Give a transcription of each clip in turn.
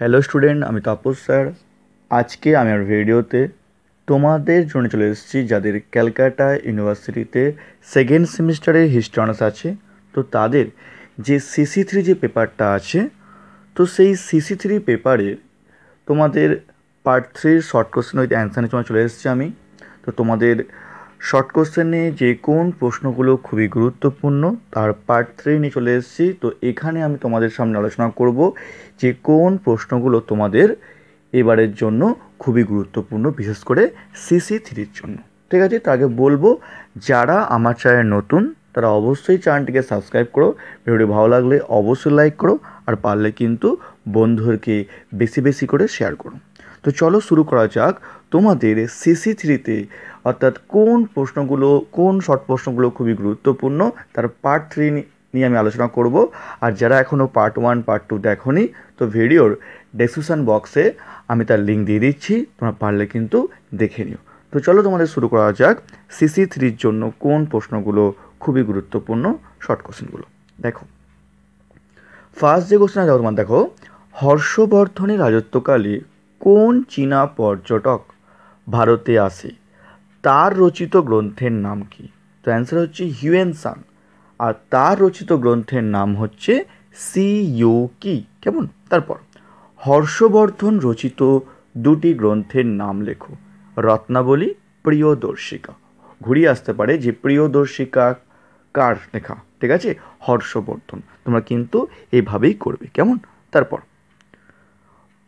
hello student আমি Tapas sir আজকে আমি আমার ভিডিওতে তোমাদের জন্য চলে এসেছি যাদের ক্যালকাটা ইউনিভার্সিটিতে সেকেন্ড সেমিস্টারের হিস্ট্রি অনার্স আছে তো তাদের যে সিসি থ্রি যে পেপারটা আছে তো সেই সিসি থ্রি পেপারের তোমাদের পার্ট থ্রির শর্ট কোয়েশ্চেন উইথ অ্যান্সারে তোমার চলে এসেছি আমি তো তোমাদের শর্ট কোশ্চেনে যে কোন প্রশ্নগুলো খুবই গুরুত্বপূর্ণ তার পার্ট থ্রি নিয়ে চলে এসেছি তো এখানে আমি তোমাদের সামনে আলোচনা করব যে কোন প্রশ্নগুলো তোমাদের এবারের জন্য খুবই গুরুত্বপূর্ণ বিশেষ করে সিসি থ্রির জন্য ঠিক আছে তার আগে বলবো যারা আমার চায়ের নতুন তারা অবশ্যই চ্যানেলটিকে সাবস্ক্রাইব করো ভিডিওটি ভালো লাগলে অবশ্যই লাইক করো আর পারলে কিন্তু বন্ধুরকে বেশি বেশি করে শেয়ার করো তো চলো শুরু করা যাক তোমাদের সিসি থ্রিতে অর্থাৎ কোন প্রশ্নগুলো কোন শর্ট প্রশ্নগুলো খুবই গুরুত্বপূর্ণ তার পার্ট থ্রি নিয়ে আমি আলোচনা করব আর যারা এখনও পার্ট ওয়ান পার্ট টু দেখনি তো ভিডিওর ডেসক্রিপশান বক্সে আমি তার লিঙ্ক দিয়ে দিচ্ছি তোমরা পারলে কিন্তু দেখে নিও তো চলো তোমাদের শুরু করা যাক সিসি থ্রির জন্য কোন প্রশ্নগুলো খুবই গুরুত্বপূর্ণ শর্ট কোশ্চেনগুলো দেখো ফার্স্ট যে কোশ্চেন আছে তোমার দেখো হর্ষবর্ধনের রাজত্বকালে কোন চীনা পর্যটক ভারতে আসে তার রচিত গ্রন্থের নাম কি তো অ্যান্সার হচ্ছে হিউয়েন সাং আর তার রচিত গ্রন্থের নাম হচ্ছে সি ইউ কি কেমন তারপর হর্ষবর্ধন রচিত দুটি গ্রন্থের নাম লেখো রত্নাবলী প্রিয়দর্শিকা ঘুরিয়ে আসতে পারে যে প্রিয়দর্শিকা কার লেখা ঠিক আছে হর্ষবর্ধন তোমরা কিন্তু এভাবেই করবে কেমন তারপর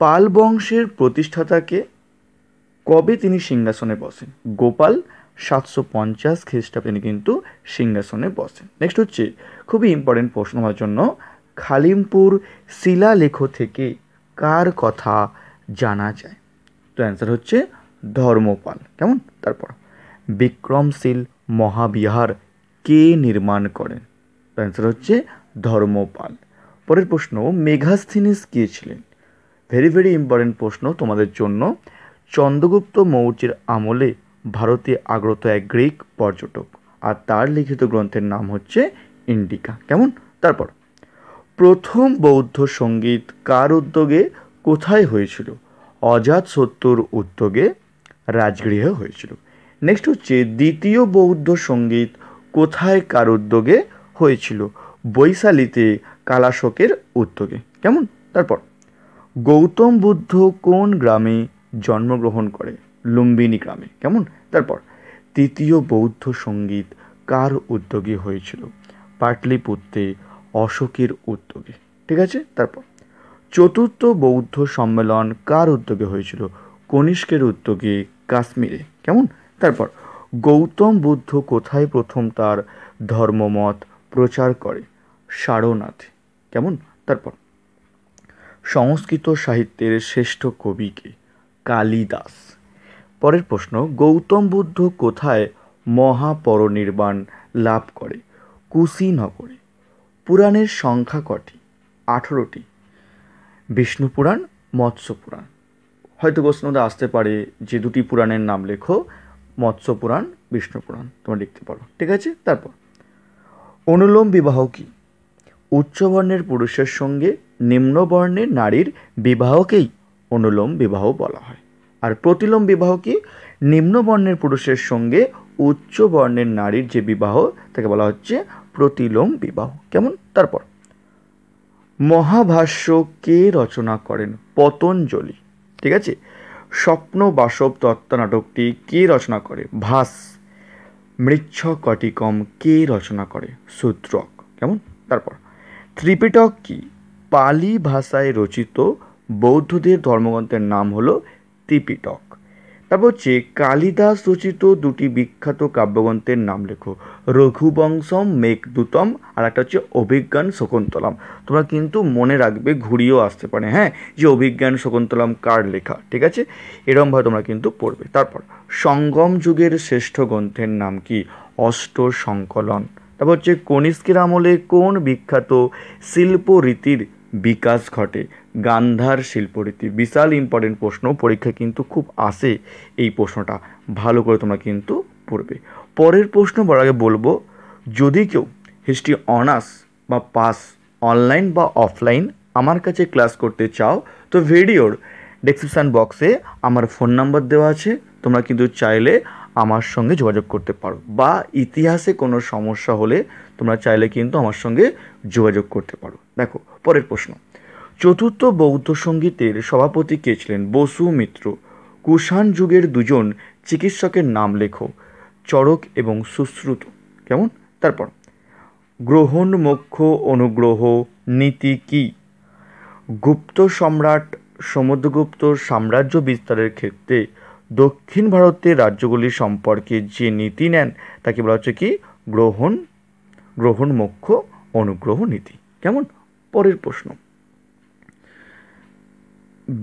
পাল বংশের প্রতিষ্ঠাতাকে কবে তিনি সিংহাসনে বসেন গোপাল সাতশো পঞ্চাশ খ্রিস্টাব্দে তিনি কিন্তু সিংহাসনে বসেন নেক্সট হচ্ছে খুবই ইম্পর্টেন্ট প্রশ্ন হওয়ার জন্য খালিমপুর শিলালেখ থেকে কার কথা জানা যায় তো অ্যান্সার হচ্ছে ধর্মপাল কেমন তারপর বিক্রমশীল মহাবিহার কে নির্মাণ করেন তো অ্যান্সার হচ্ছে ধর্মপাল পরের প্রশ্ন মেঘাস্থিনিস কে ছিলেন ভেরি ভেরি ইম্পর্টেন্ট প্রশ্ন তোমাদের জন্য চন্দ্রগুপ্ত মৌর্যের আমলে ভারতে আগ্রত এক গ্রিক পর্যটক আর তার লিখিত গ্রন্থের নাম হচ্ছে ইন্ডিকা কেমন তারপর প্রথম বৌদ্ধ সঙ্গীত কার উদ্যোগে কোথায় হয়েছিল অজাত সত্যর উদ্যোগে রাজগৃহে হয়েছিল নেক্সট হচ্ছে দ্বিতীয় বৌদ্ধ সঙ্গীত কোথায় কার উদ্যোগে হয়েছিল বৈশালীতে কালাশোকের উদ্যোগে কেমন তারপর গৌতম বুদ্ধ কোন গ্রামে জন্মগ্রহণ করে লুম্বিনী গ্রামে কেমন তারপর তৃতীয় বৌদ্ধ সঙ্গীত কার উদ্যোগে হয়েছিল পাটলিপুত্রে অশোকের উদ্যোগে ঠিক আছে তারপর চতুর্থ বৌদ্ধ সম্মেলন কার উদ্যোগে হয়েছিল কনিষ্কের উদ্যোগে কাশ্মীরে কেমন তারপর গৌতম বুদ্ধ কোথায় প্রথম তার ধর্মমত প্রচার করে সারনাথ কেমন তারপর সংস্কৃত সাহিত্যের শ্রেষ্ঠ কবিকে কালিদাস পরের প্রশ্ন গৌতম বুদ্ধ কোথায় মহাপরনির্বাণ লাভ করে কুশীনগরে পুরাণের সংখ্যা কটি আঠেরোটি বিষ্ণু পুরাণ মৎস্য পুরাণ হয়তো প্রশ্নটা আসতে পারে যে দুটি পুরাণের নাম লেখো মৎস্য পুরাণ বিষ্ণু পুরাণ তোমরা লিখতে পারো ঠিক আছে তারপর অনুলোম বিবাহ কি উচ্চবর্ণের পুরুষের সঙ্গে নিম্নবর্ণের নারীর বিবাহকেই অনুলোম বিবাহ বলা হয় আর প্রতিলোম বিবাহ কি নিম্ন বর্ণের পুরুষের সঙ্গে উচ্চ বর্ণের নারীর যে বিবাহ তাকে বলা হচ্ছে প্রতিলোম বিবাহ কেমন তারপর মহাভাষ্য কে রচনা করেন পতঞ্জলি ঠিক আছে স্বপ্ন বাসব তত্ত্ব নাটকটি কে রচনা করে ভাস মৃচ্ছ কটিকম কে রচনা করে সূত্রক কেমন তারপর ত্রিপিটক কি পালি ভাষায় রচিত বৌদ্ধদের ধর্মগ্রন্থের নাম হলো ত্রিপিটক তারপর হচ্ছে কালিদাস রচিত দুটি বিখ্যাত কাব্যগ্রন্থের নাম লেখো রঘুবংশম মেঘদূতম আর একটা হচ্ছে অভিজ্ঞান শকুন্তলম তোমরা কিন্তু মনে রাখবে ঘুরিয়েও আসতে পারে হ্যাঁ যে অভিজ্ঞান শকুন্তলম কার লেখা ঠিক আছে এরমভাবে তোমরা কিন্তু পড়বে তারপর সঙ্গম যুগের শ্রেষ্ঠ গ্রন্থের নাম কি অষ্ট সংকলন তারপর হচ্ছে কনিষ্কের আমলে কোন বিখ্যাত শিল্প রীতির বিকাশ ঘটে গান্ধার শিল্পরীতি বিশাল ইম্পর্টেন্ট প্রশ্ন পরীক্ষা কিন্তু খুব আসে এই প্রশ্নটা ভালো করে তোমরা কিন্তু পড়বে পরের প্রশ্ন বলার আগে বলবো যদি কেউ হিস্ট্রি অনার্স বা পাস অনলাইন বা অফলাইন আমার কাছে ক্লাস করতে চাও তো ভিডিওর ডেসক্রিপশান বক্সে আমার ফোন নাম্বার দেওয়া আছে তোমরা কিন্তু চাইলে আমার সঙ্গে যোগাযোগ করতে পারো বা ইতিহাসে কোনো সমস্যা হলে তোমরা চাইলে কিন্তু আমার সঙ্গে যোগাযোগ করতে পারো দেখো পরের প্রশ্ন চতুর্থ বৌদ্ধ সঙ্গীতের সভাপতি কে ছিলেন বসু মিত্র কুষাণ যুগের দুজন চিকিৎসকের নাম লেখো চরক এবং সুশ্রুত কেমন তারপর গ্রহণ মোক্ষ অনুগ্রহ নীতি কি গুপ্ত সম্রাট সমুদ্রগুপ্ত সাম্রাজ্য বিস্তারের ক্ষেত্রে দক্ষিণ ভারতের রাজ্যগুলি সম্পর্কে যে নীতি নেন তাকে বলা হচ্ছে কি গ্রহণ গ্রহণ মোক্ষ অনুগ্রহ নীতি কেমন পরের প্রশ্ন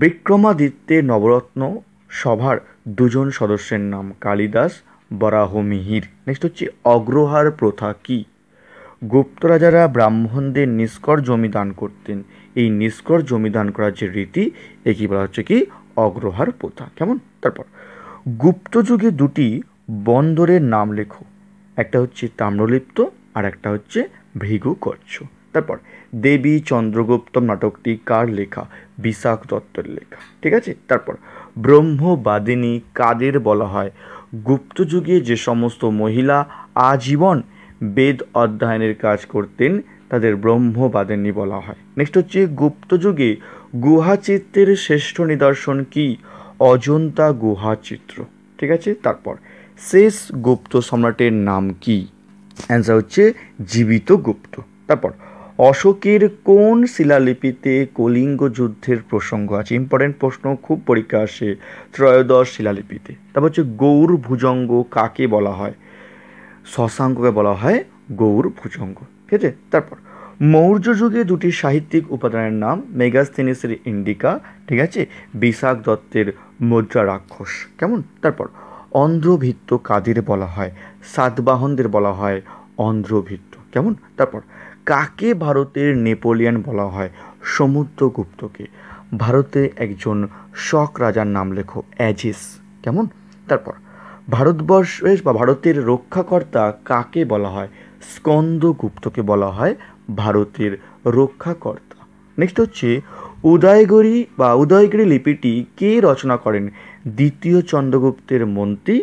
বিক্রমাদিত্যের নবরত্ন সভার দুজন সদস্যের নাম কালিদাস বরাহমিহির নেক্সট হচ্ছে অগ্রহার প্রথা কি গুপ্ত রাজারা ব্রাহ্মণদের নিষ্কর জমি দান করতেন এই নিষ্কর জমি দান করার যে রীতি একই বলা হচ্ছে কি অগ্রহার প্রথা কেমন তারপর গুপ্ত যুগে দুটি বন্দরের নাম লেখো একটা হচ্ছে তাম্রলিপ্ত আর একটা হচ্ছে ভৃগু করছ তারপর দেবী চন্দ্রগুপ্ত নাটকটি কার লেখা বিশাখ দত্তের লেখা ঠিক আছে তারপর ব্রহ্মবাদিনী কাদের বলা হয় গুপ্তযুগে যে সমস্ত মহিলা আজীবন বেদ অধ্যয়নের কাজ করতেন তাদের ব্রহ্মবাদিনী বলা হয় নেক্সট হচ্ছে গুপ্তযুগে গুহাচিত্রের শ্রেষ্ঠ নিদর্শন কি অজন্তা গুহাচিত্র ঠিক আছে তারপর শেষ গুপ্ত সম্রাটের নাম কি অ্যান্সার হচ্ছে জীবিত গুপ্ত তারপর অশোকের কোন শিলালিপিতে কলিঙ্গ যুদ্ধের প্রসঙ্গ আছে ইম্পর্টেন্ট প্রশ্ন খুব পরীক্ষা আসে ত্রয়োদশ শিলালিপিতে তারপর হচ্ছে গৌর ভুজঙ্গ কাকে বলা হয় শশাঙ্ককে বলা হয় গৌর ভুজঙ্গ ঠিক আছে তারপর মৌর্য যুগে দুটি সাহিত্যিক উপাদানের নাম মেগাস্থেনিসের ইন্ডিকা ঠিক আছে বিশাখ দত্তের মুদ্রা রাক্ষস কেমন তারপর অন্ধ্রভিত্ত কাদের বলা হয় সাতবাহনদের বলা হয় অন্ধ্রভিত্ত কেমন তারপর কাকে ভারতের নেপোলিয়ান বলা হয় সমুদ্রগুপ্তকে ভারতে একজন শক রাজার নাম লেখো অ্যাজিস কেমন তারপর ভারতবর্ষের বা ভারতের রক্ষাকর্তা কাকে বলা হয় স্কন্দগুপ্তকে বলা হয় ভারতের রক্ষাকর্তা নেক্সট হচ্ছে উদয়গিরি বা উদয়গিরি লিপিটি কে রচনা করেন দ্বিতীয় চন্দ্রগুপ্তের মন্ত্রী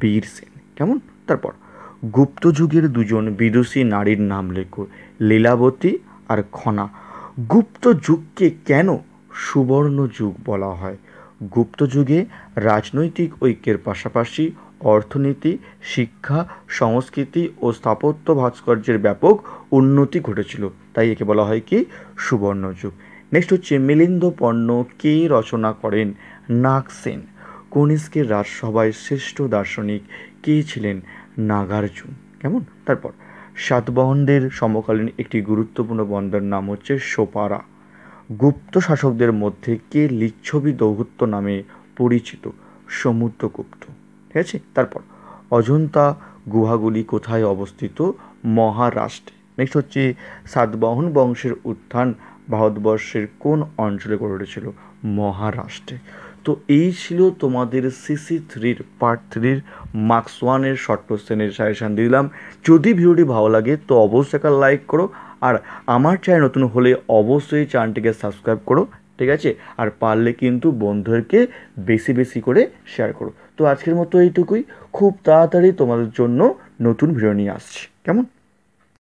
বীর সেন কেমন তারপর গুপ্তযুগের দুজন বিদুষী নারীর নাম লেখো লীলাবতী আর খনা গুপ্ত যুগকে কেন সুবর্ণ যুগ বলা হয় গুপ্ত যুগে রাজনৈতিক ঐক্যের পাশাপাশি অর্থনীতি শিক্ষা সংস্কৃতি ও স্থাপত্য ভাস্কর্যের ব্যাপক উন্নতি ঘটেছিল তাই একে বলা হয় কি সুবর্ণ যুগ নেক্সট হচ্ছে মিলিন্দ পণ্য কে রচনা করেন নাকসেন কনিষ্কের রাজসভায় শ্রেষ্ঠ দার্শনিক কে ছিলেন নাগার্জুন কেমন তারপর সাতবাহনদের সমকালীন একটি গুরুত্বপূর্ণ বন্দর নাম হচ্ছে সোপারা গুপ্ত শাসকদের মধ্যে কে লিচ্ছবি দৌহত্য নামে পরিচিত সমুদ্রগুপ্ত ঠিক আছে তারপর অজন্তা গুহাগুলি কোথায় অবস্থিত মহারাষ্ট্রে নেক্সট হচ্ছে সাতবাহন বংশের উত্থান ভারতবর্ষের কোন অঞ্চলে গড়ে উঠেছিল মহারাষ্ট্রে তো এই ছিল তোমাদের সিসি থ্রির পার্ট থ্রির মার্কস ওয়ানের শর্ট কোশ্চেনের সাজেশান দিলাম যদি ভিডিওটি ভালো লাগে তো অবশ্যই একটা লাইক করো আর আমার চ্যানেল নতুন হলে অবশ্যই চ্যানেলটিকে সাবস্ক্রাইব করো ঠিক আছে আর পারলে কিন্তু বন্ধুদেরকে বেশি বেশি করে শেয়ার করো তো আজকের মতো এইটুকুই খুব তাড়াতাড়ি তোমাদের জন্য নতুন ভিডিও নিয়ে আসছি কেমন